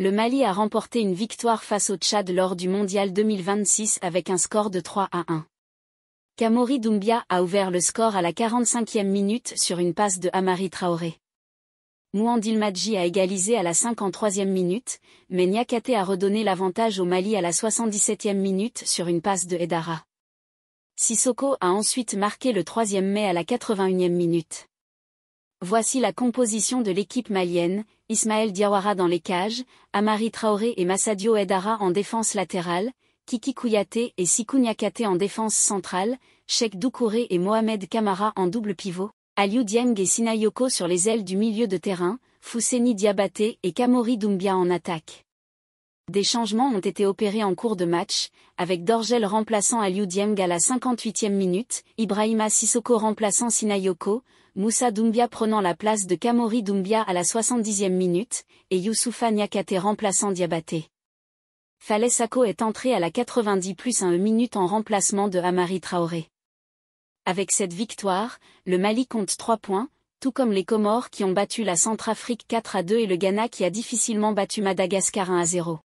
Le Mali a remporté une victoire face au Tchad lors du Mondial 2026 avec un score de 3 à 1. Kamori Doumbia a ouvert le score à la 45e minute sur une passe de Amari Traoré. Mouandil Madji a égalisé à la 53e minute, mais Nyakate a redonné l'avantage au Mali à la 77e minute sur une passe de Edara. Sissoko a ensuite marqué le 3e mai à la 81e minute. Voici la composition de l'équipe malienne, Ismaël Diawara dans les cages, Amari Traoré et Massadio Edara en défense latérale, Kiki Kouyaté et Katé en défense centrale, Sheikh Doukouré et Mohamed Kamara en double pivot, Aliou Dieng et Sinayoko sur les ailes du milieu de terrain, Fousseni Diabaté et Kamori Doumbia en attaque. Des changements ont été opérés en cours de match, avec Dorgel remplaçant Aliou Dieng à la 58e minute, Ibrahima Sissoko remplaçant Sinayoko, Moussa Doumbia prenant la place de Kamori Doumbia à la 70e minute, et Youssoufa Niakate remplaçant Diabaté. Falesako est entré à la 90 plus 1 minute en remplacement de Amari Traoré. Avec cette victoire, le Mali compte 3 points, tout comme les Comores qui ont battu la Centrafrique 4 à 2 et le Ghana qui a difficilement battu Madagascar 1 à 0.